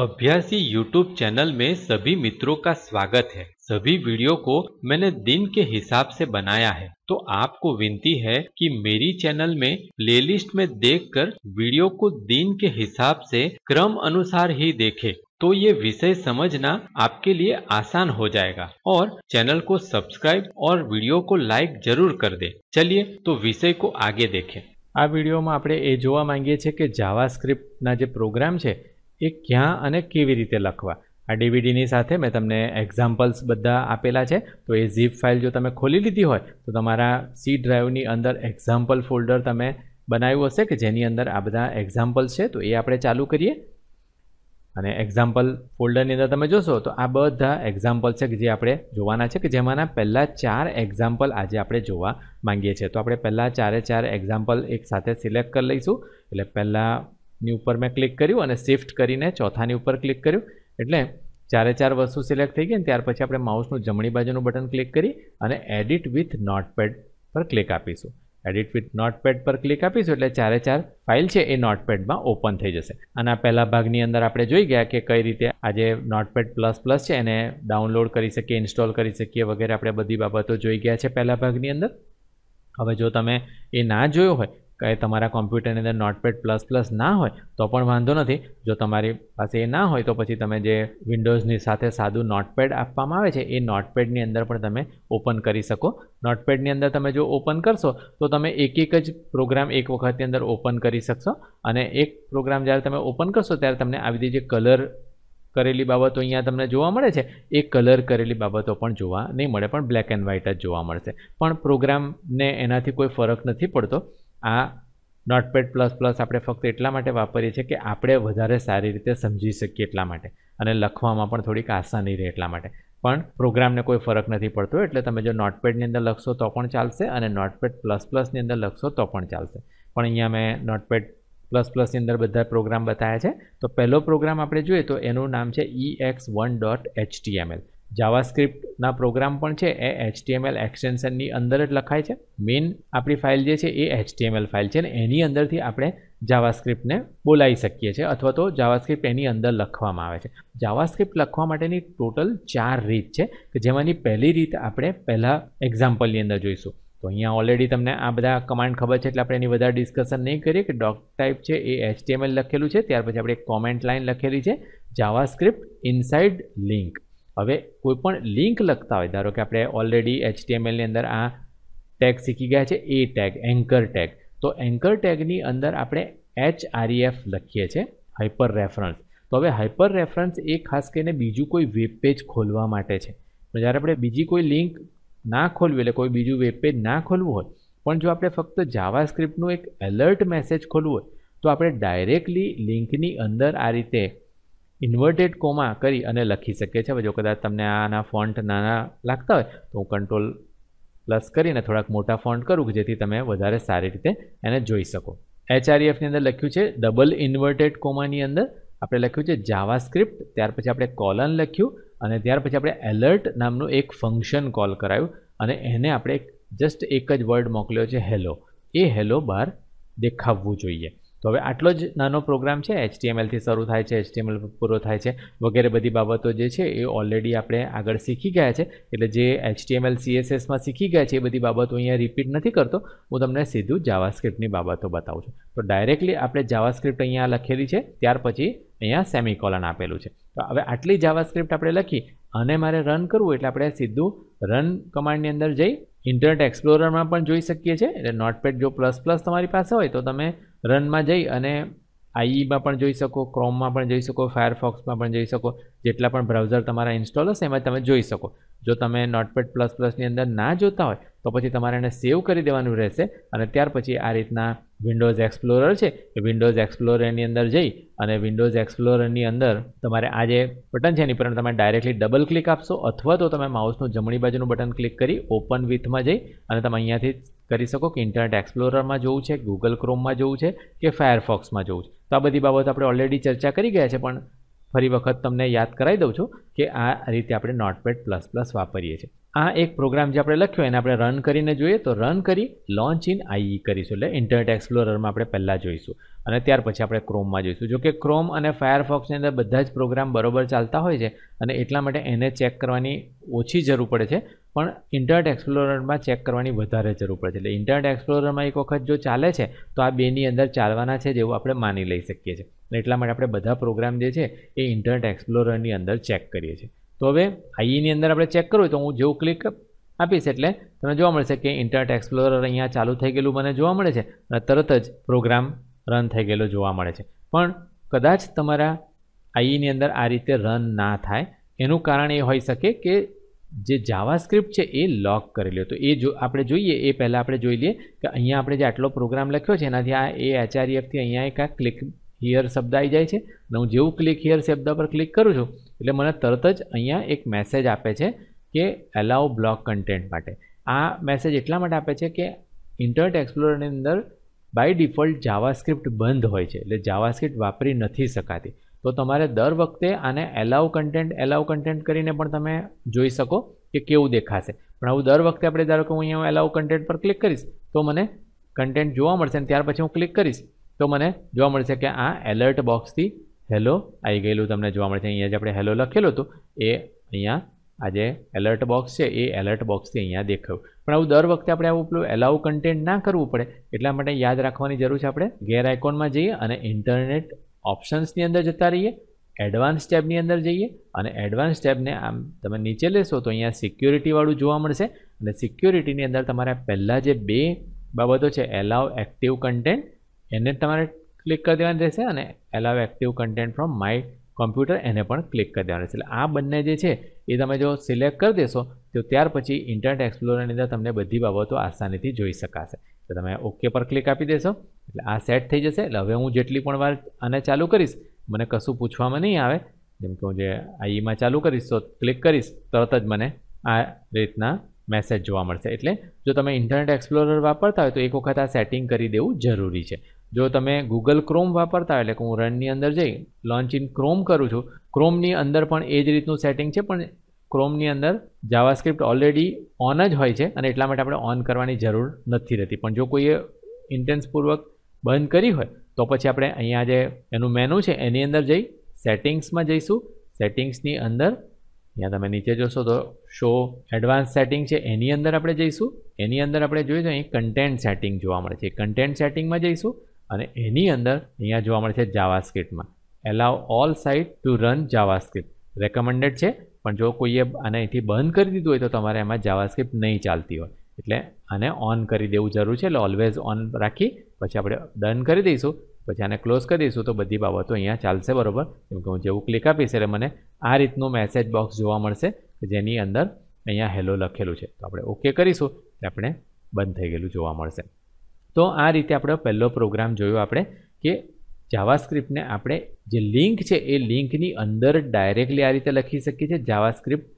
अभ्यासी YouTube channel में सभी मित्रों का स्वागत है सभी वीडियो को मैंने दिन के हिसाब से बनाया है तो आपको विनती है कि मेरी चैनल में प्लेलिस्ट में देखकर वीडियो को दिन के हिसाब से क्रम अनुसार ही देखें तो ये विषय समझना आपके लिए आसान हो जाएगा और चैनल को सब्सक्राइब और वीडियो को लाइक जरूर कर दे चलिए तो विषय को आगे देखे आ वीडियो में आप ये માંગીએ છીએ કે જાવા સ્ક્રિપ્ટના જે પ્રોગ્રામ એ ક્યાં અને કેવી રીતે લખવા આ ડીવીડીની સાથે મેં તમને એક્ઝામ્પલ્સ બધા આપેલા છે તો એ ઝીપ ફાઇલ જો તમે ખોલી લીધી હોય તો તમારા સી ડ્રાઈવની અંદર એક્ઝામ્પલ ફોલ્ડર તમે બનાવ્યું હશે કે જેની અંદર આ બધા એક્ઝામ્પલ્સ છે તો એ આપણે ચાલુ કરીએ અને એક્ઝામ્પલ ફોલ્ડરની અંદર તમે જોશો તો આ બધા એક્ઝામ્પલ છે કે જે આપણે જોવાના છે કે જેમાંના પહેલાં ચાર એક્ઝામ્પલ આજે આપણે જોવા માંગીએ છીએ તો આપણે પહેલાં ચારે ચાર એક્ઝામ્પલ એક સાથે સિલેક્ટ કરી લઈશું એટલે પહેલાં ની ઉપર મેં ક્લિક કર્યું અને શિફ્ટ કરીને ચોથાની ઉપર ક્લિક કર્યું એટલે ચારે ચાર વસ્તુ સિલેક્ટ થઈ ગઈ ને ત્યાર પછી આપણે માઉસનું જમણી બાજુનું બટન ક્લિક કરી અને એડિટ વિથ નોટપેડ પર ક્લિક આપીશું એડિટ વિથ નોટપેડ પર ક્લિક આપીશું એટલે ચારે ચાર ફાઇલ છે એ નોટપેડમાં ઓપન થઈ જશે આના પહેલા ભાગની અંદર આપણે જોઈ ગયા કે કઈ રીતે આજે નોટપેડ પ્લસ પ્લસ છે એને ડાઉનલોડ કરી શકીએ ઇન્સ્ટોલ કરી શકીએ વગેરે આપણે બધી બાબતો જોઈ ગયા છે પહેલા ભાગની અંદર હવે જો તમે એ ના જોયો હોય કંઈ તમારા કોમ્પ્યુટરની અંદર નોટપેડ પ્લસ પ્લસ ના હોય તો પણ વાંધો નથી જો તમારી પાસે એ ના હોય તો પછી તમે જે વિન્ડોઝની સાથે સાદું નોટપેડ આપવામાં આવે છે એ નોટપેડની અંદર પણ તમે ઓપન કરી શકો નોટપેડની અંદર તમે જો ઓપન કરશો તો તમે એક એક જ પ્રોગ્રામ એક વખતની અંદર ઓપન કરી શકશો અને એક પ્રોગ્રામ જ્યારે તમે ઓપન કરશો ત્યારે તમને આવી બધી જે કલર કરેલી બાબતો અહીંયા તમને જોવા મળે છે એ કલર કરેલી બાબતો પણ જોવા નહીં મળે પણ બ્લેક એન્ડ વ્હાઇટ જ જોવા મળશે પણ પ્રોગ્રામને એનાથી કોઈ ફરક નથી પડતો આ નોટપેડ પ્લસ પ્લસ આપણે ફક્ત એટલા માટે વાપરીએ છીએ કે આપણે વધારે સારી રીતે સમજી શકીએ એટલા માટે અને લખવામાં પણ થોડીક આસાની રહે એટલા માટે પણ પ્રોગ્રામને કોઈ ફરક નથી પડતો એટલે તમે જો નોટપેડની અંદર લખશો તો પણ ચાલશે અને નોટપેડ પ્લસ પ્લસની અંદર લખશો તો પણ ચાલશે પણ અહીંયા મેં નોટપેડ પ્લસ પ્લસની અંદર બધા પ્રોગ્રામ બતાવ્યા છે તો પહેલો પ્રોગ્રામ આપણે જોઈએ તો એનું નામ છે E X one dot L જાવાસ્ક્રિપ્ટના પ્રોગ્રામ પણ છે એ એચ ટી એચટીએમએલ એક્સટેન્શનની અંદર જ લખાય છે મેઇન આપણી ફાઇલ જે છે એ એચટીએમએલ ફાઇલ છે અને એની અંદરથી આપણે જાવાસ્ક્રિપ્ટને બોલાવી શકીએ છીએ અથવા તો જાવાસ્ક્રિપ્ટ એની અંદર લખવામાં આવે છે જાવાસ્ક્રિપ્ટ લખવા માટેની ટોટલ ચાર રીત છે કે જેમાંની પહેલી રીત આપણે પહેલાં એક્ઝામ્પલની અંદર જોઈશું તો અહીંયા ઓલરેડી તમને આ બધા કમાન્ડ ખબર છે એટલે આપણે એની વધારે ડિસ્કશન નહીં કરીએ કે ડોક ટાઈપ છે એ એચટીએમએલ લખેલું છે ત્યાર પછી આપણે એક કોમેન્ટ લાઇન લખેલી છે જાવાસ્ક્રિપ્ટ ઇનસાઇડ લિંક હવે કોઈપણ લિંક લખતા હોય ધારો કે આપણે ઓલરેડી એચટીએમએલની અંદર આ ટેગ શીખી ગયા છે એ ટેગ એન્કર ટેગ તો એન્કર ટેગની અંદર આપણે એચ આરઈએફ લખીએ છીએ હાઇપર રેફરન્સ તો હવે હાઇપર રેફરન્સ એ ખાસ કરીને બીજું કોઈ વેબ પેજ ખોલવા માટે છે જ્યારે આપણે બીજી કોઈ લિંક ના ખોલવી એટલે કોઈ બીજું વેબ પેજ ના ખોલવું હોય પણ જો આપણે ફક્ત જાવા સ્ક્રિપ્ટનું એક એલર્ટ મેસેજ ખોલવું હોય તો આપણે ડાયરેક્ટલી લિંકની અંદર આ રીતે ઇન્વર્ટેડ કોમા કરી અને લખી શકીએ છે હવે જો કદાચ તમને આના ફોન્ટ નાના લાગતા હોય તો હું કંટ્રોલ પ્લસ કરીને થોડાક મોટા ફોન્ટ કરું જેથી તમે વધારે સારી રીતે એને જોઈ શકો એચઆરઈએફની e અંદર લખ્યું છે ડબલ ઇન્વર્ટેડ કોમાની અંદર આપણે લખ્યું છે જાવા સ્ક્રિપ્ટ ત્યાર પછી આપણે કોલન લખ્યું અને ત્યાર પછી આપણે એલર્ટ નામનું એક ફંક્શન કોલ કરાયું અને એને આપણે જસ્ટ એક જ વર્ડ મોકલ્યો છે હેલો એ હેલો બહાર દેખાવવું જોઈએ તો હવે આટલો જ નાનો પ્રોગ્રામ છે એચટીએમએલથી શરૂ થાય છે એચટીએમએલ પૂરો થાય છે વગેરે બધી બાબતો જે છે એ ઓલરેડી આપણે આગળ શીખી ગયા છે એટલે જે એચટીએમએલ સીએસએસમાં શીખી ગયા છે એ બધી બાબતો અહીંયા રિપીટ નથી કરતો હું તમને સીધું જાવાસ્ક્રિપ્ટની બાબતો બતાવું છું તો ડાયરેક્ટલી આપણે જાવાસ્ક્રિપ્ટ અહીંયા લખેલી છે ત્યાર પછી અહીંયા સેમિકોલન આપેલું છે તો હવે આટલી જાવાસ્ક્રિપ્ટ આપણે લખી અને મારે રન કરવું એટલે આપણે સીધું રન કમાન્ડની અંદર જઈ ઇન્ટરનેટ એક્સપ્લોરરમાં પણ જોઈ શકીએ છીએ એટલે નોટપેડ જો પ્લસ પ્લસ તમારી પાસે હોય તો તમે રનમાં જઈ અને આઈઈમાં પણ જોઈ શકો ક્રોમમાં પણ જોઈ શકો ફાયરફોક્સમાં પણ જોઈ શકો જેટલા પણ બ્રાઉઝર તમારા ઇન્સ્ટોલ હશે એમાં તમે જોઈ શકો જો તમે નોટપેડ પ્લસ પ્લસની અંદર ના જોતા હોય તો પછી તમારે એને સેવ કરી દેવાનું રહેશે અને ત્યાર પછી આ રીતના વિન્ડોઝ એક્સપ્લોરર છે એ વિન્ડોઝ એક્સપ્લોરરની અંદર જઈ અને વિન્ડોઝ એક્સપ્લોરરની અંદર તમારે આ જે બટન છે એની પર તમે ડાયરેક્ટલી ડબલ ક્લિક આપશો અથવા તો તમે માઉસનું જમણી બાજુનું બટન ક્લિક કરી ઓપન વિથમાં જઈ અને તમે અહીંયાથી કરી શકો કે ઇન્ટરનેટ એક્સપ્લોરરમાં જવું છે ગૂગલ ક્રોમમાં જવું છે કે ફાયરફોક્સમાં જવું છે તો આ બધી બાબત આપણે ઓલરેડી ચર્ચા કરી ગયા છે પણ ફરી વખત તમને યાદ કરાવી દઉં છું કે આ રીતે આપણે નોટપેડ પ્લસ પ્લસ વાપરીએ છીએ આ એક પ્રોગ્રામ જે આપણે લખ્યો એને આપણે રન કરીને જોઈએ તો રન કરી લોન્ચ ઇન આઈઈ કરીશું એટલે ઇન્ટરનેટ એક્સપ્લોરરમાં આપણે પહેલાં જોઈશું અને ત્યાર પછી આપણે ક્રોમમાં જોઈશું જો કે ક્રોમ અને ફાયરફોક્સની અંદર બધા જ પ્રોગ્રામ બરોબર ચાલતા હોય છે અને એટલા માટે એને ચેક કરવાની ઓછી જરૂર પડે છે પણ ઇન્ટરનેટ એક્સપ્લોરરમાં ચેક કરવાની વધારે જરૂર પડે છે એટલે ઇન્ટરનેટ એક્સપ્લોરરમાં એક વખત જો ચાલે છે તો આ બેની અંદર ચાલવાના છે જેવું આપણે માની લઈ શકીએ છીએ એટલા માટે આપણે બધા પ્રોગ્રામ જે છે એ ઇન્ટરનેટ એક્સપ્લોરરની અંદર ચેક કરીએ છીએ તો હવે આઈની e અંદર આપણે ચેક કરવું તો હું જેવું ક્લિક આપીશ એટલે તમને જોવા મળશે કે ઇન્ટરનેટ એક્સપ્લોરર અહીંયા ચાલુ થઈ ગયેલું મને જોવા મળે છે અને તરત જ પ્રોગ્રામ રન થઈ ગયેલો જોવા મળે છે પણ કદાચ તમારા આઈની e અંદર આ રીતે રન ના થાય એનું કારણ એ હોઈ શકે કે જે જાવા સ્ક્રિપ્ટ છે એ લોક કરી કરેલી તો એ જો આપણે જોઈએ એ પહેલાં આપણે જોઈ લઈએ કે અહીંયા આપણે જે આટલો પ્રોગ્રામ લખ્યો છે એનાથી આ એ એચઆરઈએફથી e અહીંયા એક આ ક્લિક હિયર શબ્દ આવી જાય છે અને હું જેવું ક્લિક હિયર શબ્દ પર ક્લિક કરું છું એટલે મને તરત જ અહીંયા એક મેસેજ આપે છે કે એલાઉ બ્લોક કન્ટેન્ટ માટે આ મેસેજ એટલા માટે આપે છે કે ઇન્ટરનેટ એક્સપ્લોરની અંદર બાય ડિફોલ્ટ જાવાસ્ક્રિપ્ટ બંધ હોય છે એટલે જાવાસ્ક્રિપ્ટ વાપરી નથી શકાતી તો તમારે દર વખતે આને એલાઉ કન્ટેન્ટ એલાઉ કન્ટેન્ટ કરીને પણ તમે જોઈ શકો કે કેવું દેખાશે પણ આવું દર વખતે આપણે ધારો કે હું અહીંયા એલાઉ કન્ટેન્ટ પર ક્લિક કરીશ તો મને કન્ટેન્ટ જોવા મળશે અને ત્યાર પછી હું ક્લિક કરીશ તો મને જોવા મળશે કે આ એલર્ટ બોક્સથી હેલો આવી ગયેલું તમને જોવા મળે છે અહીંયા જે આપણે હેલો લખેલું હતું એ અહીંયા આ જે એલર્ટ બોક્સ છે એ એલર્ટ બોક્સથી અહીંયા દેખાયું પણ આવું દર વખતે આપણે આવું પેલું એલાઉ કન્ટેન્ટ ના કરવું પડે એટલા માટે યાદ રાખવાની જરૂર છે આપણે ગેર આઇકોનમાં જઈએ અને ઇન્ટરનેટ ઓપ્શન્સની અંદર જતા રહીએ એડવાન્સ ટેબની અંદર જઈએ અને એડવાન્સ ટેબને આમ તમે નીચે લેશો તો અહીંયા સિક્યોરિટીવાળું જોવા મળશે અને સિક્યોરિટીની અંદર તમારે પહેલાં જે બે બાબતો છે એલાઉ એક્ટિવ કન્ટેન્ટ એને તમારે ક્લિક કરી દેવાની રહેશે અને allow active content from my computer એને પણ ક્લિક કરી દેવાનું રહેશે એટલે આ બંને જે છે એ તમે જો સિલેક્ટ કરી દેશો તો ત્યાર પછી ઇન્ટરનેટ એક્સપ્લોરની અંદર તમને બધી બાબતો આસાનીથી જોઈ શકાશે તો તમે ઓકે પર ક્લિક આપી દેશો એટલે આ સેટ થઈ જશે એટલે હવે હું જેટલી પણ વાર આને ચાલુ કરીશ મને કશું પૂછવામાં નહીં આવે જેમ કે હું જે આઈમાં e ચાલુ કરીશ તો ક્લિક કરીશ તરત જ મને આ રીતના મેસેજ જોવા મળશે એટલે જો તમે ઇન્ટરનેટ એક્સપ્લોરર વાપરતા હોય તો એક વખત આ સેટિંગ કરી દેવું જરૂરી છે જો તમે ગૂગલ ક્રોમ વાપરતા એટલે કે હું રનની અંદર જઈ લોન્ચ ઇન ક્રોમ કરું છું ક્રોમની અંદર પણ એ જ રીતનું સેટિંગ છે પણ ક્રોમની અંદર જાવાસ્ક્રિપ્ટ ઓલરેડી ઓન જ હોય છે અને એટલા માટે આપણે ઓન કરવાની જરૂર નથી રહેતી પણ જો કોઈએ ઇન્ટેન્સપૂર્વક બંધ કરી હોય તો પછી આપણે અહીંયા જે એનું મેનુ છે એની અંદર જઈ સેટિંગ્સમાં જઈશું સેટિંગ્સની અંદર ત્યાં તમે નીચે જોશો તો શો એડવાન્સ સેટિંગ છે એની અંદર આપણે જઈશું એની અંદર આપણે જોઈશું અહીં કન્ટેન્ટ સેટિંગ જોવા મળે છે કન્ટેન્ટ સેટિંગમાં જઈશું અને એની અંદર અહીંયા જોવા મળે છે જાવાસ્ક્રિપ્ટમાં allow all site to run JavaScript recommended છે પણ જો કોઈએ આને અહીંથી બંધ કરી દીધું હોય તો તમારે એમાં જાવાસ્ક્રિપ્ટ નહીં ચાલતી હોય એટલે આને ઓન કરી દેવું જરૂર છે એટલે ઓલવેઝ ઓન રાખી પછી આપણે ડન કરી દઈશું પછી આને ક્લોઝ કરી દઈશું તો બધી બાબતો અહીંયા ચાલશે બરાબર કેમ કે હું જેવું ક્લિક આપીશ એટલે મને આ રીતનું મેસેજ બોક્સ જોવા મળશે કે જેની અંદર અહીંયા હેલો લખેલું છે તો આપણે ઓકે કરીશું એટલે આપણે બંધ થઈ ગયેલું જોવા મળશે તો આ રીતે આપણે પહેલો પ્રોગ્રામ જોયો આપણે કે જાવાસ્ક્રિપ્ટને આપણે જે લિંક છે એ લિંકની અંદર ડાયરેક્ટલી આ રીતે લખી શકીએ છીએ જાવાસ્ક્રિપ્ટ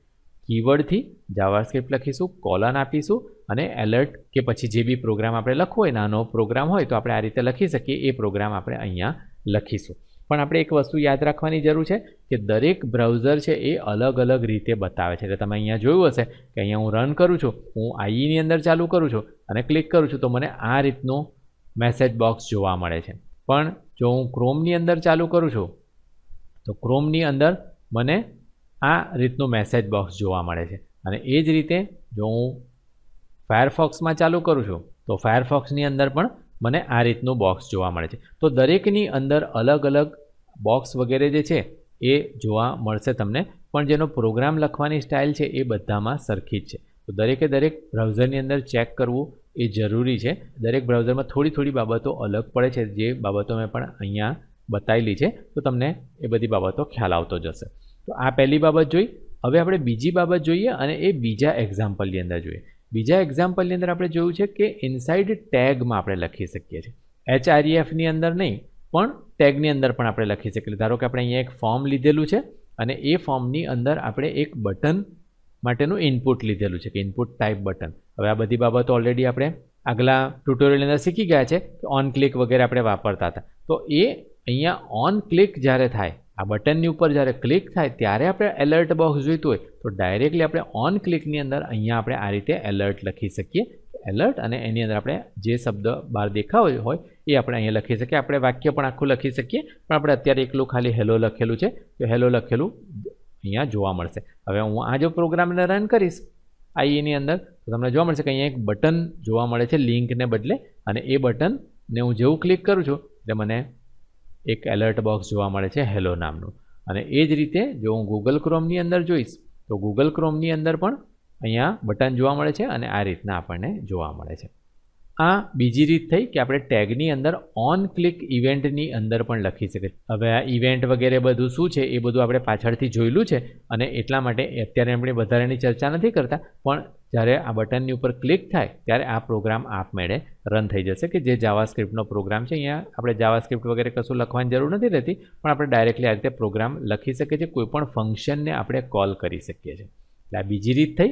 કીવર્ડથી જાવાસ્ક્રિપ્ટ લખીશું કોલન આપીશું અને એલર્ટ કે પછી જે બી પ્રોગ્રામ આપણે લખવો હોય નાનો પ્રોગ્રામ હોય તો આપણે આ રીતે લખી શકીએ એ પ્રોગ્રામ આપણે અહીંયા લખીશું પણ આપણે એક વસ્તુ યાદ રાખવાની જરૂર છે કે દરેક બ્રાઉઝર છે એ અલગ અલગ રીતે બતાવે છે એટલે તમે અહીંયા જોયું હશે કે અહીંયા હું રન કરું છું હું આઈઈની અંદર ચાલુ કરું છું અને ક્લિક કરું છું તો મને આ રીતનો મેસેજ બોક્સ જોવા મળે છે પણ જો હું ક્રોમની અંદર ચાલુ કરું છું તો ક્રોમની અંદર મને આ રીતનું મેસેજ બોક્સ જોવા મળે છે અને એ જ રીતે જો હું ફાયરફોક્સમાં ચાલુ કરું છું તો ફાયરફોક્સની અંદર પણ મને આ રીતનું બોક્સ જોવા મળે છે તો દરેકની અંદર અલગ અલગ બોક્સ વગેરે જે છે એ જોવા મળશે તમને પણ જેનો પ્રોગ્રામ લખવાની સ્ટાઇલ છે એ બધામાં સરખી જ છે તો દરેકે દરેક બ્રાઉઝરની અંદર ચેક કરવું એ જરૂરી છે દરેક બ્રાઉઝરમાં થોડી થોડી બાબતો અલગ પડે છે જે બાબતો મેં પણ અહીંયા બતાવેલી છે તો તમને એ બધી બાબતો ખ્યાલ આવતો જશે તો આ પહેલી બાબત જોઈ હવે આપણે બીજી બાબત જોઈએ અને એ બીજા એક્ઝામ્પલની અંદર જોઈએ બીજા એક્ઝામ્પલની અંદર આપણે જોયું છે કે ઇનસાઇડ ટેગમાં આપણે લખી શકીએ છીએ એચઆરઈએફની e અંદર નહીં પણ ટેગની અંદર પણ આપણે લખી શકીએ ધારો કે આપણે અહીંયા એક ફોર્મ લીધેલું છે અને એ ફોર્મની અંદર આપણે એક બટન માટેનું ઇનપુટ લીધેલું છે કે ઇનપુટ ટાઈપ બટન હવે આ બધી બાબતો ઓલરેડી આપણે આગલા ટ્યુટોરિયલની અંદર શીખી ગયા છે કે ઓન ક્લિક વગેરે આપણે વાપરતા હતા તો એ અહીંયા ઓન ક્લિક જ્યારે થાય આ બટનની ઉપર જ્યારે ક્લિક થાય ત્યારે આપણે એલર્ટ બોક્સ જોઈતું હોય તો ડાયરેક્ટલી આપણે ઓન ક્લિકની અંદર અહીંયા આપણે આ રીતે એલર્ટ લખી શકીએ એલર્ટ અને એની અંદર આપણે જે શબ્દ બહાર દેખાવ હોય એ આપણે અહીંયા લખી શકીએ આપણે વાક્ય પણ આખું લખી શકીએ પણ આપણે અત્યારે એકલું ખાલી હેલો લખેલું છે તો હેલો લખેલું અહીંયા જોવા મળશે હવે હું આ જો પ્રોગ્રામને રન કરીશ આ એની અંદર તો તમને જોવા મળશે કે અહીંયા એક બટન જોવા મળે છે લિંકને બદલે અને એ બટનને હું જેવું ક્લિક કરું છું એટલે મને એક એલર્ટ બોક્સ જોવા મળે છે હેલો નામનું અને એ જ રીતે જો હું ગૂગલ ક્રોમની અંદર જોઈશ તો ગૂગલ ક્રોમની અંદર પણ અહીંયા બટન જોવા મળે છે અને આ રીતના આપણને જોવા મળે છે આ બીજી રીત થઈ કે આપણે ટેગની અંદર ઓન ક્લિક ઇવેન્ટની અંદર પણ લખી શકીએ હવે આ ઇવેન્ટ વગેરે બધું શું છે એ બધું આપણે પાછળથી જોયેલું છે અને એટલા માટે અત્યારે આપણે વધારાની ચર્ચા નથી કરતા પણ જ્યારે આ બટનની ઉપર ક્લિક થાય ત્યારે આ પ્રોગ્રામ આપમેળે રન થઈ જશે કે જે જાવાસ્ક્રિપ્ટનો પ્રોગ્રામ છે અહીંયા આપણે જાવાસ્ક્રિપ્ટ વગેરે કશું લખવાની જરૂર નથી રહેતી પણ આપણે ડાયરેક્ટલી આ રીતે પ્રોગ્રામ લખી શકીએ છીએ કોઈપણ ફંક્શનને આપણે કોલ કરી શકીએ છીએ એટલે આ બીજી રીત થઈ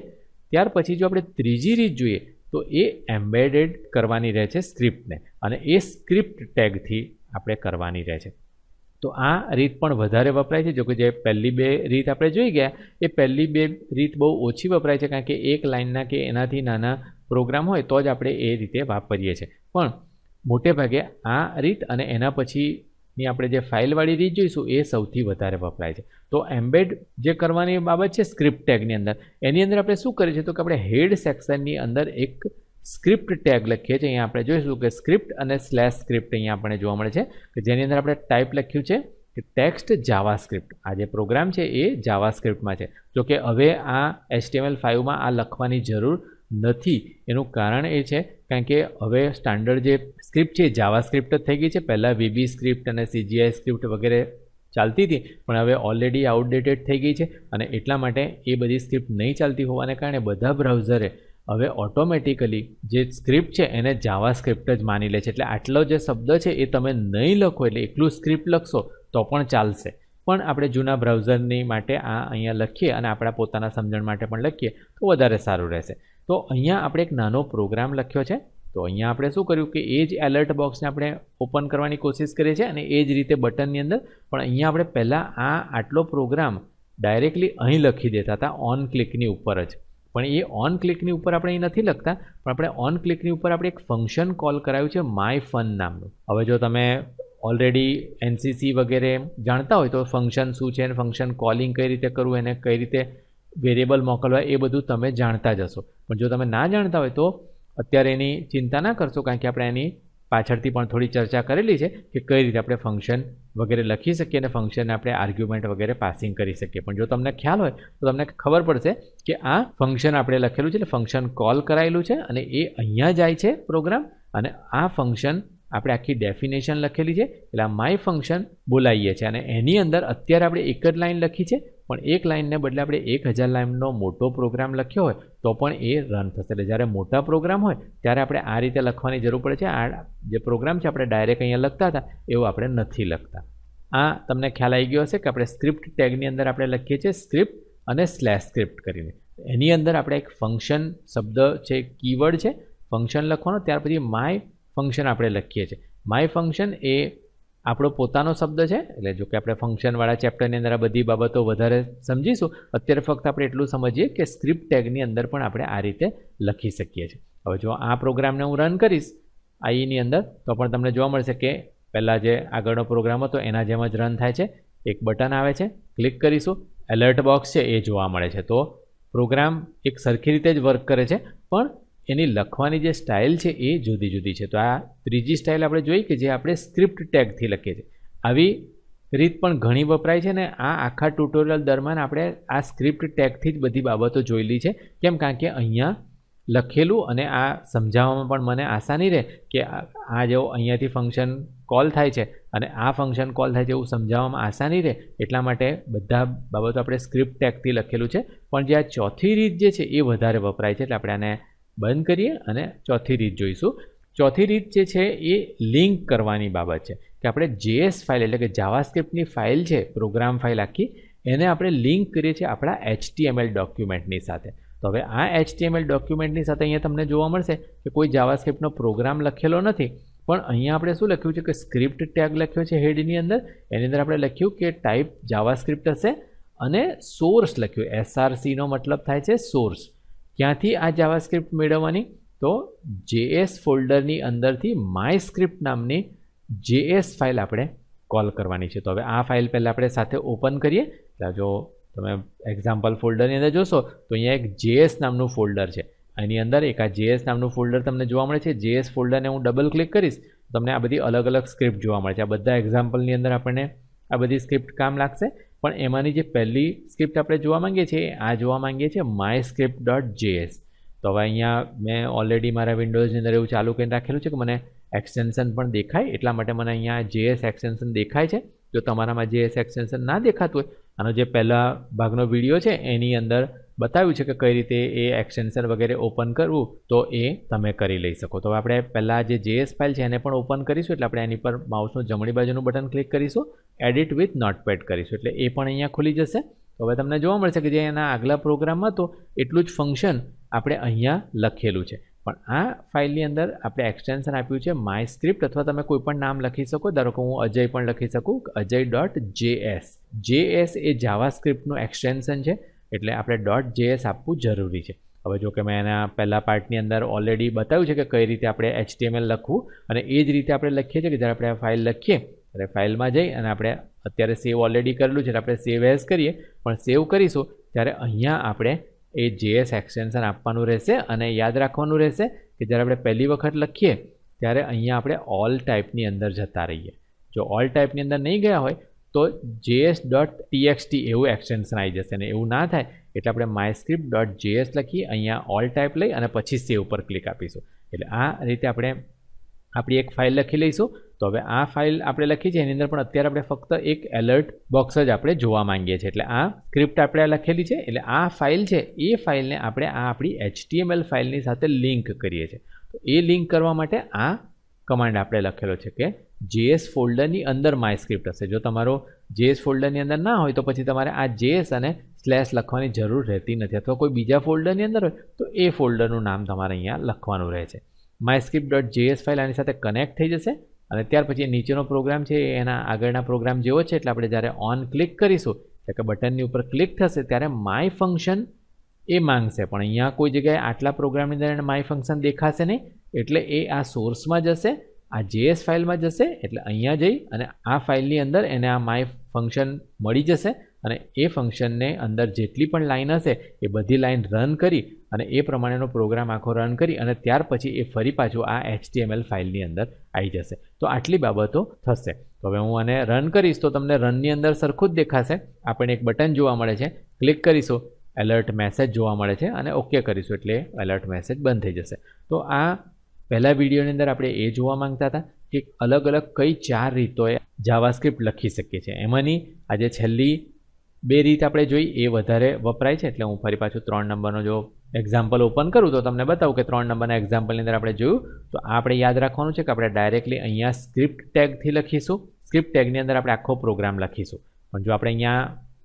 ત્યાર પછી જો આપણે ત્રીજી રીત જોઈએ તો એ એમ્બેડેડ કરવાની રહે છે સ્ક્રિપ્ટને અને એ સ્ક્રિપ્ટ ટેગથી આપણે કરવાની રહે છે તો આ રીત પણ વધારે વપરાય છે જો કે જે પહેલી બે રીત આપણે જોઈ ગયા એ પહેલી બે રીત બહુ ઓછી વપરાય છે કારણ કે એક લાઇનના કે એનાથી નાના પ્રોગ્રામ હોય તો જ આપણે એ રીતે વાપરીએ છીએ પણ મોટે ભાગે આ રીત અને એના પછી ની આપણે જે ફાઇલવાળી રીત જોઈશું એ સૌથી વધારે વપરાય છે તો એમ્બેડ જે કરવાની બાબત છે સ્ક્રિપ્ટ ટેગની અંદર એની અંદર આપણે શું કરીએ છીએ તો કે આપણે હેડ સેક્શનની અંદર એક સ્ક્રિપ્ટ ટેગ લખીએ છીએ અહીંયા આપણે જોઈશું કે સ્ક્રિપ્ટ અને સ્લેશ સ્ક્રિપ્ટ અહીંયા આપણને જોવા મળે છે કે જેની અંદર આપણે ટાઈપ લખ્યું છે કે ટેક્સ્ટ જાવા સ્ક્રિપ્ટ આ જે પ્રોગ્રામ છે એ જાવા સ્ક્રિપ્ટમાં છે જો કે હવે આ એચટીએમએલ ફાઇવમાં આ લખવાની જરૂર નથી એનું કારણ એ છે કારણ કે હવે સ્ટાન્ડર્ડ જે સ્ક્રિપ્ટ છે જાવા સ્ક્રિપ્ટ જ થઈ ગઈ છે પહેલાં વીબી સ્ક્રિપ્ટ અને સીજીઆઈ સ્ક્રિપ્ટ વગેરે ચાલતી હતી પણ હવે ઓલરેડી આઉટડેટેડ થઈ ગઈ છે અને એટલા માટે એ બધી સ્ક્રિપ્ટ નહીં ચાલતી હોવાને કારણે બધા બ્રાઉઝરે હવે ઓટોમેટિકલી જે સ્ક્રિપ્ટ છે એને જાવા સ્ક્રિપ્ટ જ માની લે છે એટલે આટલો જે શબ્દ છે એ તમે નહીં લખો એટલે એટલું સ્ક્રિપ્ટ લખશો તો પણ ચાલશે પણ આપણે જૂના બ્રાઉઝરની માટે આ અહીંયા લખીએ અને આપણા પોતાના સમજણ માટે પણ લખીએ તો વધારે સારું રહેશે તો અહીંયા આપણે એક નાનો પ્રોગ્રામ લખ્યો છે તો અહીંયા આપણે શું કર્યું કે એ જ એલર્ટ બોક્સને આપણે ઓપન કરવાની કોશિશ કરીએ છીએ અને એ જ રીતે બટનની અંદર પણ અહીંયા આપણે પહેલાં આ આટલો પ્રોગ્રામ ડાયરેક્ટલી અહીં લખી દેતા હતા ઓન ક્લિકની ઉપર જ પણ એ ઓન ક્લિકની ઉપર આપણે અહીં નથી લખતા પણ આપણે ઓન ક્લિકની ઉપર આપણે એક ફંક્શન કોલ કરાયું છે માય ફન નામનું હવે જો તમે ઓલરેડી એનસીસી વગેરે જાણતા હોય તો ફંક્શન શું છે અને ફંક્શન કોલિંગ કઈ રીતે કરવું એને કઈ રીતે વેરિયેબલ મોકલવા એ બધું તમે જાણતા જ હશો પણ જો તમે ના જાણતા હોય તો અત્યારે એની ચિંતા ના કરશો કારણ કે આપણે એની પાછળથી પણ થોડી ચર્ચા કરેલી છે કે કઈ રીતે આપણે ફંક્શન વગેરે લખી શકીએ અને ફંક્શનને આપણે આર્ગ્યુમેન્ટ વગેરે પાસિંગ કરી શકીએ પણ જો તમને ખ્યાલ હોય તો તમને ખબર પડશે કે આ ફંક્શન આપણે લખેલું છે એટલે ફંક્શન કોલ કરાયેલું છે અને એ અહીંયા જાય છે પ્રોગ્રામ અને આ ફંક્શન આપણે આખી ડેફિનેશન લખેલી છે એટલે આ માય ફંક્શન બોલાવીએ છીએ અને એની અંદર અત્યારે આપણે એક જ લાઇન લખી છે પણ એક લાઇનને બદલે આપણે એક હજાર લાઇનનો મોટો પ્રોગ્રામ લખ્યો હોય તો પણ એ રન થશે એટલે જ્યારે મોટા પ્રોગ્રામ હોય ત્યારે આપણે આ રીતે લખવાની જરૂર પડે છે આ જે પ્રોગ્રામ છે આપણે ડાયરેક્ટ અહીંયા લખતા હતા એવું આપણે નથી લખતા આ તમને ખ્યાલ આવી ગયો હશે કે આપણે સ્ક્રિપ્ટ ટેગની અંદર આપણે લખીએ છીએ સ્ક્રિપ્ટ અને સ્લેશ સ્ક્રિપ્ટ કરીને એની અંદર આપણે એક ફંક્શન શબ્દ છે કીવર્ડ છે ફંક્શન લખવાનો ત્યાર પછી માય ફંક્શન આપણે લખીએ છીએ માય ફંક્શન એ આપણો પોતાનો શબ્દ છે એટલે જો કે આપણે ફંક્શનવાળા ચેપ્ટરની અંદર આ બધી બાબતો વધારે સમજીશું અત્યારે ફક્ત આપણે એટલું સમજીએ કે સ્ક્રિપ્ટ ટેગની અંદર પણ આપણે આ રીતે લખી શકીએ છીએ હવે જો આ પ્રોગ્રામને હું રન કરીશ આઈની e અંદર તો પણ તમને જોવા મળશે કે પહેલાં જે આગળનો પ્રોગ્રામ હતો એના જેમ જ રન થાય છે એક બટન આવે છે ક્લિક કરીશું એલર્ટ બોક્સ છે એ જોવા મળે છે તો પ્રોગ્રામ એક સરખી રીતે જ વર્ક કરે છે પણ એની લખવાની જે સ્ટાઇલ છે એ જુદી જુદી છે તો આ ત્રીજી સ્ટાઇલ આપણે જોઈ કે જે આપણે સ્ક્રિપ્ટ ટેગથી લખીએ છીએ આવી રીત પણ ઘણી વપરાય છે ને આ આખા ટ્યુટોરિયલ દરમિયાન આપણે આ સ્ક્રિપ્ટ ટેગથી જ બધી બાબતો જોયેલી છે કેમ કારણ કે અહીંયા લખેલું અને આ સમજાવવામાં પણ મને આસાની રહે કે આ જેવો અહીંયાથી ફંક્શન કોલ થાય છે અને આ ફંક્શન કોલ થાય છે એવું સમજાવવામાં આસાની રહે એટલા માટે બધા બાબતો આપણે સ્ક્રિપ્ટ ટેગથી લખેલું છે પણ જે આ ચોથી રીત જે છે એ વધારે વપરાય છે એટલે આપણે આને બંધ કરીએ અને ચોથી રીત જોઈશું ચોથી રીત જે છે એ લિંક કરવાની બાબત છે કે આપણે જેએસ ફાઇલ એટલે કે જાવાસ્ક્રિપ્ટની ફાઇલ છે પ્રોગ્રામ ફાઇલ આખી એને આપણે લિંક કરીએ છીએ આપણા એચટીએમએલ ડોક્યુમેન્ટની સાથે તો હવે આ એચટીએમએલ ડોક્યુમેન્ટની સાથે અહીંયા તમને જોવા મળશે કે કોઈ જાવાસ્ક્રિપ્ટનો પ્રોગ્રામ લખેલો નથી પણ અહીંયા આપણે શું લખ્યું છે કે સ્ક્રિપ્ટ ટેગ લખ્યો છે હેડની અંદર એની અંદર આપણે લખ્યું કે ટાઈપ જાવાસ્ક્રિપ્ટ હશે અને સોર્સ લખ્યું એસઆરસીનો મતલબ થાય છે સોર્સ ક્યાંથી આ જાવાસ્ક્રિપ્ટ મેળવવાની તો જેએસ ફોલ્ડરની અંદરથી માય સ્ક્રિપ્ટ નામની જેએસ ફાઇલ આપણે કોલ કરવાની છે તો હવે આ ફાઇલ પહેલાં આપણે સાથે ઓપન કરીએ ત્યાં જો તમે એક્ઝામ્પલ ફોલ્ડરની અંદર જોશો તો અહીંયા એક જેએસ નામનું ફોલ્ડર છે એની અંદર એક આ જેએસ નામનું ફોલ્ડર તમને જોવા મળે છે જેએસ ફોલ્ડરને હું ડબલ ક્લિક કરીશ તમને આ બધી અલગ અલગ સ્ક્રિપ્ટ જોવા મળે છે આ બધા એક્ઝામ્પલની અંદર આપણને આ બધી સ્ક્રિપ્ટ કામ લાગશે પણ એમાંની જે પહેલી સ્ક્રિપ્ટ આપણે જોવા માંગીએ છીએ આ જોવા માંગીએ છીએ માય સ્ક્રિપ્ટ ડોટ જેએસ તો હવે અહીંયા મેં ઓલરેડી મારા વિન્ડોઝની અંદર એવું ચાલુ કરીને રાખેલું છે કે મને એક્સટેન્શન પણ દેખાય એટલા માટે મને અહીંયા જેએસ એક્સટેન્શન દેખાય છે જો તમારામાં જેએસ એક્સટેન્શન ના દેખાતું હોય આનો જે પહેલા ભાગનો વિડીયો છે એની અંદર બતાવ્યું છે કે કઈ રીતે એ એક્સટેન્શન વગેરે ઓપન કરવું તો એ તમે કરી લઈ શકો તો આપણે પહેલાં જે જેએસ ફાઇલ છે એને પણ ઓપન કરીશું એટલે આપણે એની પર માઉસનું જમણી બાજુનું બટન ક્લિક કરીશું એડિટ વિથ નોટપેડ કરીશું એટલે એ પણ અહીંયા ખુલી જશે તો હવે તમને જોવા મળશે કે જે એના આગલા પ્રોગ્રામમાં હતો એટલું જ ફંક્શન આપણે અહીંયા લખેલું છે પણ આ ફાઇલની અંદર આપણે એક્સટેન્શન આપ્યું છે માય સ્ક્રિપ્ટ અથવા તમે કોઈ પણ નામ લખી શકો ધારો કે હું અજય પણ લખી શકું Ajay dot J S J S એ જાવા સ્ક્રિપ્ટનું એક્સટેન્શન છે એટલે આપણે ડોટ જેએસ આપવું જરૂરી છે હવે જો કે મેં એના પહેલા પાર્ટની અંદર ઓલરેડી બતાવ્યું છે કે કઈ રીતે આપણે એચટીએમએલ લખવું અને એ જ રીતે આપણે લખીએ છીએ કે જ્યારે આપણે આ ફાઇલ લખીએ ત્યારે ફાઇલમાં જઈ અને આપણે અત્યારે સેવ ઓલરેડી કરેલું છે આપણે સેવ એઝ કરીએ પણ સેવ કરીશું ત્યારે અહીંયા આપણે એ જેએસ એક્સટેન્શન આપવાનું રહેશે અને યાદ રાખવાનું રહેશે કે જ્યારે આપણે પહેલી વખત લખીએ ત્યારે અહીંયા આપણે ઓલ ટાઈપની અંદર જતા રહીએ જો ઓલ ટાઈપની અંદર નહીં ગયા હોય તો જેએસ ડોટ ટીએક્સટી એવું એક્સટેન્શન આવી જશે અને એવું ના થાય એટલે આપણે માય સ્ક્રિપ્ટ ડોટ જેએસ લખી અહીંયા ઓલ ટાઈપ લઈ અને પછી સેવ ઉપર ક્લિક આપીશું એટલે આ રીતે આપણે આપણી એક ફાઇલ લખી લઈશું તો હવે આ ફાઇલ આપણે લખી છે એની અંદર પણ અત્યારે આપણે ફક્ત એક એલર્ટ બોક્સ જ આપણે જોવા માંગીએ છીએ એટલે આ સ્ક્રિપ્ટ આપણે લખેલી છે એટલે આ ફાઇલ છે એ ફાઇલને આપણે આ આપણી એચટીએમએલ ફાઇલની સાથે લિંક કરીએ છીએ તો એ લિંક કરવા માટે આ કમાન્ડ આપણે લખેલો છે કે જેએસ ફોલ્ડરની અંદર માય સ્ક્રિપ્ટ હશે જો તમારો જેએસ ફોલ્ડરની અંદર ના હોય તો પછી તમારે આ જેએસ અને સ્લેશ લખવાની જરૂર રહેતી નથી અથવા કોઈ બીજા ફોલ્ડરની અંદર હોય તો એ ફોલ્ડરનું નામ તમારે અહીંયા લખવાનું રહે છે my script dot JS file આની સાથે કનેક્ટ થઈ જશે અને ત્યાર પછી નીચેનો પ્રોગ્રામ છે એના આગળના પ્રોગ્રામ જેવો છે એટલે આપણે જ્યારે ઓન ક્લિક કરીશું એટલે કે બટનની ઉપર ક્લિક થશે ત્યારે માય ફંક્શન એ માંગશે પણ અહીંયા કોઈ જગ્યાએ આટલા પ્રોગ્રામની અંદર એને માય ફંક્શન દેખાશે નહીં એટલે એ આ સોર્સમાં જશે આ જેએસ ફાઇલમાં જશે એટલે અહીંયા જઈ અને આ ફાઇલની અંદર એને આ માય ફંક્શન મળી જશે અને એ ફંક્શનને અંદર જેટલી પણ લાઇન હશે એ બધી લાઇન રન કરી અને એ પ્રમાણેનો પ્રોગ્રામ આખો રન કરી અને ત્યાર પછી એ ફરી પાછું આ એચટીએમએલ ફાઇલની અંદર આવી જશે તો આટલી બાબતો થશે તો હવે હું આને રન કરીશ તો તમને રનની અંદર સરખું જ દેખાશે આપણને એક બટન જોવા મળે છે ક્લિક કરીશું એલર્ટ મેસેજ જોવા મળે છે અને ઓકે કરીશું એટલે એલર્ટ મેસેજ બંધ થઈ જશે તો આ પહેલા વિડીયોની અંદર આપણે એ જોવા માંગતા હતા કે અલગ અલગ કઈ ચાર રીતોએ જાવાસ્ક્રિપ્ટ લખી શકીએ છીએ એમાંની આજે છેલ્લી બે રીત આપણે જોઈ એ વધારે વપરાય છે એટલે હું ફરી પાછું ત્રણ નંબરનો જો એક્ઝામ્પલ ઓપન કરું તો તમને બતાવું કે ત્રણ નંબરના એક્ઝામ્પલની અંદર આપણે જોયું તો આપણે યાદ રાખવાનું છે કે આપણે ડાયરેક્ટલી અહીંયા સ્ક્રિપ્ટ ટેગથી લખીશું સ્ક્રિપ્ટ ટેગની અંદર આપણે આખો પ્રોગ્રામ લખીશું પણ જો આપણે અહીંયા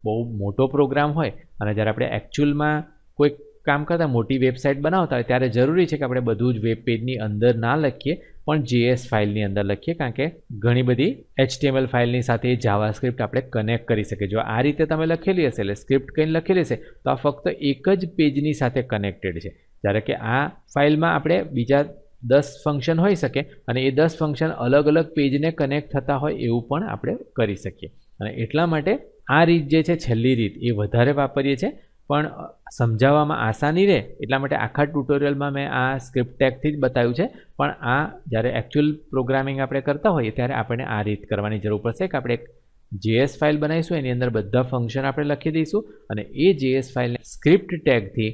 બહુ મોટો પ્રોગ્રામ હોય અને જ્યારે આપણે એકચ્યુઅલમાં કોઈક કામ કરતાં મોટી વેબસાઇટ બનાવતા હોય ત્યારે જરૂરી છે કે આપણે બધું જ વેબ પેજની અંદર ના લખીએ પણ જેએસ ફાઇલની અંદર લખીએ કારણ કે ઘણી બધી એચટીએમએલ ફાઇલની સાથે જાવા સ્ક્રિપ્ટ આપણે કનેક્ટ કરી શકીએ જો આ રીતે તમે લખેલી હશે એટલે સ્ક્રિપ્ટ કંઈ લખેલી હશે તો આ ફક્ત એક જ પેજની સાથે કનેક્ટેડ છે જ્યારે કે આ ફાઇલમાં આપણે બીજા દસ ફંક્શન હોઈ શકે અને એ દસ ફંક્શન અલગ અલગ પેજને કનેક્ટ થતા હોય એવું પણ આપણે કરી શકીએ અને એટલા માટે આ રીત જે છે છેલ્લી રીત એ વધારે વાપરીએ છીએ પણ સમજાવવામાં આસાની રહે એટલા માટે આખા ટ્યુટોરિયલમાં મેં આ સ્ક્રિપ્ટ ટેકથી જ બતાવ્યું છે પણ આ જ્યારે એકચ્યુઅલ પ્રોગ્રામિંગ આપણે કરતા હોઈએ ત્યારે આપણે આ રીત કરવાની જરૂર પડશે કે આપણે એક જેએસ ફાઇલ બનાવીશું એની અંદર બધા ફંક્શન આપણે લખી દઈશું અને એ જેએસ ફાઇલને સ્ક્રિપ્ટ ટેગથી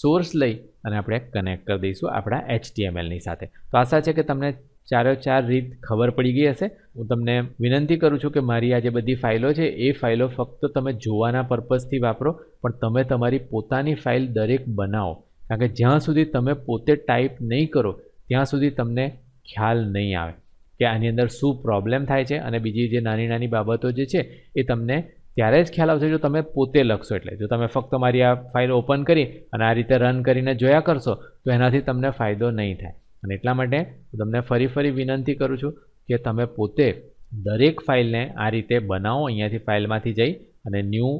સોર્સ લઈ અને આપણે કનેક્ટ કરી દઈશું આપણા એચટીએમએલની સાથે તો આશા છે કે તમને ચારે ચાર રીત ખબર પડી ગઈ હશે હું તમને વિનંતી કરું છું કે મારી આ જે બધી ફાઇલો છે એ ફાઇલો ફક્ત તમે જોવાના પર્પઝથી વાપરો પણ તમે તમારી પોતાની ફાઇલ દરેક બનાવો કારણ કે જ્યાં સુધી તમે પોતે ટાઈપ નહીં કરો ત્યાં સુધી તમને ખ્યાલ નહીં આવે કે આની અંદર શું પ્રોબ્લેમ થાય છે અને બીજી જે નાની નાની બાબતો જે છે એ તમને ત્યારે જ ખ્યાલ આવશે જો તમે પોતે લખશો એટલે જો તમે ફક્ત મારી આ ફાઇલ ઓપન કરી અને આ રીતે રન કરીને જોયા કરશો તો એનાથી તમને ફાયદો નહીં થાય અને એટલા માટે હું તમને ફરી ફરી વિનંતી કરું છું કે તમે પોતે દરેક ફાઇલને આ રીતે બનાવો અહીંયાથી ફાઇલમાંથી જઈ અને ન્યૂ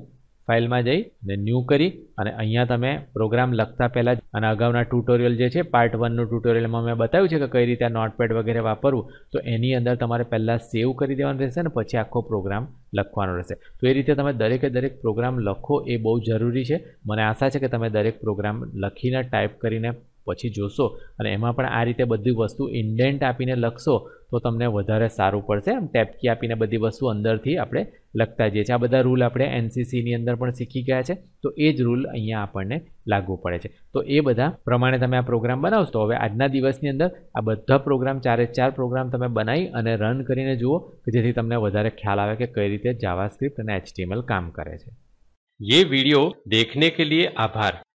ફાઇલમાં જઈ અને ન્યૂ કરી અને અહીંયા તમે પ્રોગ્રામ લખતા પહેલાં અને અગાઉના ટ્યુટોરિયલ જે છે પાર્ટ વનનું ટ્યુટોરિયલમાં મેં બતાવ્યું છે કે કઈ રીતે આ નોટપેડ વગેરે વાપરવું તો એની અંદર તમારે પહેલાં સેવ કરી દેવાનું રહેશે અને પછી આખો પ્રોગ્રામ લખવાનો રહેશે તો એ રીતે તમે દરેકે દરેક પ્રોગ્રામ લખો એ બહુ જરૂરી છે મને આશા છે કે તમે દરેક પ્રોગ્રામ લખીને ટાઈપ કરીને પછી જોશો અને એમાં પણ આ રીતે બધી વસ્તુ ઇન્ડેન્ટ આપીને લખશો તો તમને વધારે સારું પડશે આમ ટેપકી આપીને બધી વસ્તુ અંદરથી આપણે લખતા જઈએ છીએ આ બધા રૂલ આપણે એનસીસીની અંદર પણ શીખી ગયા છે તો એ જ રૂલ અહીંયા આપણને લાગુ પડે છે તો એ બધા પ્રમાણે તમે આ પ્રોગ્રામ બનાવશો તો હવે આજના દિવસની અંદર આ બધા પ્રોગ્રામ ચારે ચાર પ્રોગ્રામ તમે બનાવી અને રન કરીને જુઓ કે જેથી તમને વધારે ખ્યાલ આવે કે કઈ રીતે જાવાસ્ક્રિપ્ટ અને એચટીએમએલ કામ કરે છે ये वीडियो દેખને કે લીએ આભાર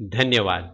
ધન્યવાદ